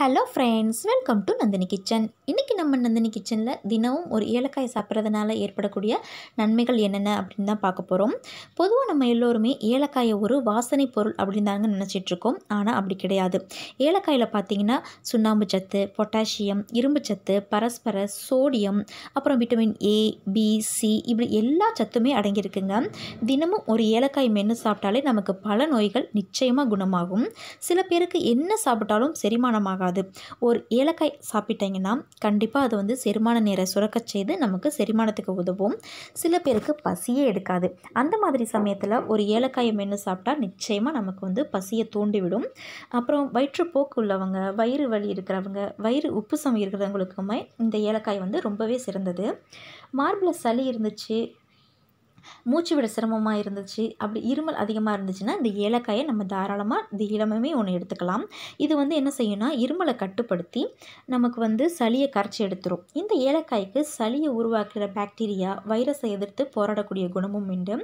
hello friends welcome to Nandini kitchen இன்றைக்கி நம்ம நந்தினி கிச்சனில் தினமும் ஒரு ஏலக்காய் சாப்பிட்றதுனால ஏற்படக்கூடிய நன்மைகள் என்னென்ன அப்படின்னு தான் பார்க்க போகிறோம் பொதுவாக நம்ம எல்லோருமே ஏலக்காயை ஒரு வாசனை பொருள் அப்படின்னு தாங்க நினச்சிட்ருக்கோம் ஆனால் அப்படி கிடையாது ஏலக்காயில் பார்த்தீங்கன்னா சுண்ணாம்பு சத்து பொட்டாசியம் இரும்பு சத்து பரஸ்பர சோடியம் அப்புறம் விட்டமின் ஏ பி சி இப்படி எல்லா சத்துமே அடங்கியிருக்குங்க தினமும் ஒரு ஏலக்காய் மென்று சாப்பிட்டாலே நமக்கு பல நோய்கள் நிச்சயமாக குணமாகும் சில பேருக்கு என்ன சாப்பிட்டாலும் செரிமானமாக ஆகாது ஒரு ஏலக்காய் சாப்பிட்டிங்கன்னா கண்டிப்பாக அது வந்து செரிமான நீரை சுரக்க செய்து நமக்கு செரிமானத்துக்கு உதவும் சில பேருக்கு பசியே எடுக்காது அந்த மாதிரி சமயத்தில் ஒரு ஏலக்காயை மென்று சாப்பிட்டா நிச்சயமாக நமக்கு வந்து பசியை தூண்டிவிடும் அப்புறம் வயிற்றுப்போக்கு உள்ளவங்க வயிறு வலி இருக்கிறவங்க வயிறு உப்பு சமை இருக்கிறவங்களுக்குமே இந்த ஏலக்காய் வந்து ரொம்பவே சிறந்தது மார்பில் சளி இருந்துச்சு மூச்சு விட சிரமமாக இருந்துச்சு அப்படி இருமல் அதிகமாக இருந்துச்சுன்னா இந்த ஏலக்காயை நம்ம தாராளமாக இந்த இளமமே ஒன்று எடுத்துக்கலாம் இது வந்து என்ன செய்யும்னா இருமலை கட்டுப்படுத்தி நமக்கு வந்து சளியை கரைச்சி எடுத்துரும் இந்த ஏலக்காய்க்கு சளியை உருவாக்குற பாக்டீரியா வைரஸை எதிர்த்து போராடக்கூடிய குணமும் உண்டு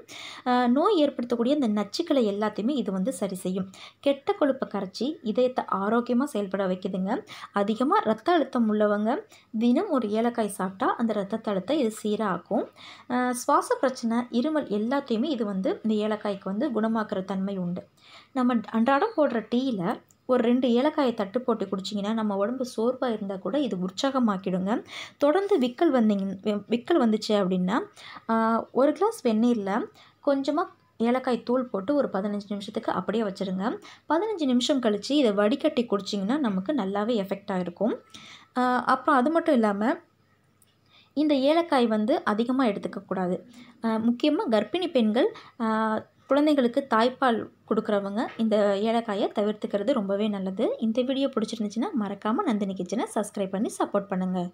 நோய் ஏற்படுத்தக்கூடிய இந்த நச்சுக்களை எல்லாத்தையுமே இது வந்து சரி செய்யும் கெட்ட கொழுப்பை கரைச்சி இதயத்தை ஆரோக்கியமாக செயல்பட வைக்குதுங்க அதிகமாக ரத்த அழுத்தம் உள்ளவங்க தினம் ஒரு ஏலக்காய் சாப்பிட்டா அந்த ரத்த அழுத்தத்தை இது சீராகும் சுவாச பிரச்சனை இருமல் எல்லாத்தையுமே இது வந்து இந்த ஏலக்காய்க்கு வந்து குணமாக்குற தன்மை உண்டு நம்ம அன்றாடம் போடுற டீயில் ஒரு ரெண்டு ஏலக்காயை தட்டு போட்டு குடிச்சிங்கன்னா நம்ம உடம்பு சோர்வாக இருந்தால் கூட இது உற்சாகமாக்கிடுங்க தொடர்ந்து விக்கல் வந்தீங்க விக்கல் வந்துச்சு அப்படின்னா ஒரு கிளாஸ் வெந்நீரில் கொஞ்சமாக ஏலக்காய் தூள் போட்டு ஒரு பதினஞ்சு நிமிஷத்துக்கு அப்படியே வச்சுருங்க பதினஞ்சு நிமிஷம் கழித்து இதை வடிகட்டி குடிச்சிங்கன்னா நமக்கு நல்லாவே எஃபெக்டாக இருக்கும் அப்புறம் அது மட்டும் இல்லாமல் இந்த ஏலக்காய் வந்து அதிகமாக எடுத்துக்கக்கூடாது முக்கியமாக கர்ப்பிணி பெண்கள் குழந்தைங்களுக்கு தாய்ப்பால் கொடுக்குறவங்க இந்த ஏலக்காயை தவிர்த்துக்கிறது ரொம்பவே நல்லது இந்த வீடியோ பிடிச்சிருந்துச்சின்னா மறக்காமல் நந்தினி கிச்சனை சப்ஸ்கிரைப் பண்ணி சப்போர்ட் பண்ணுங்கள்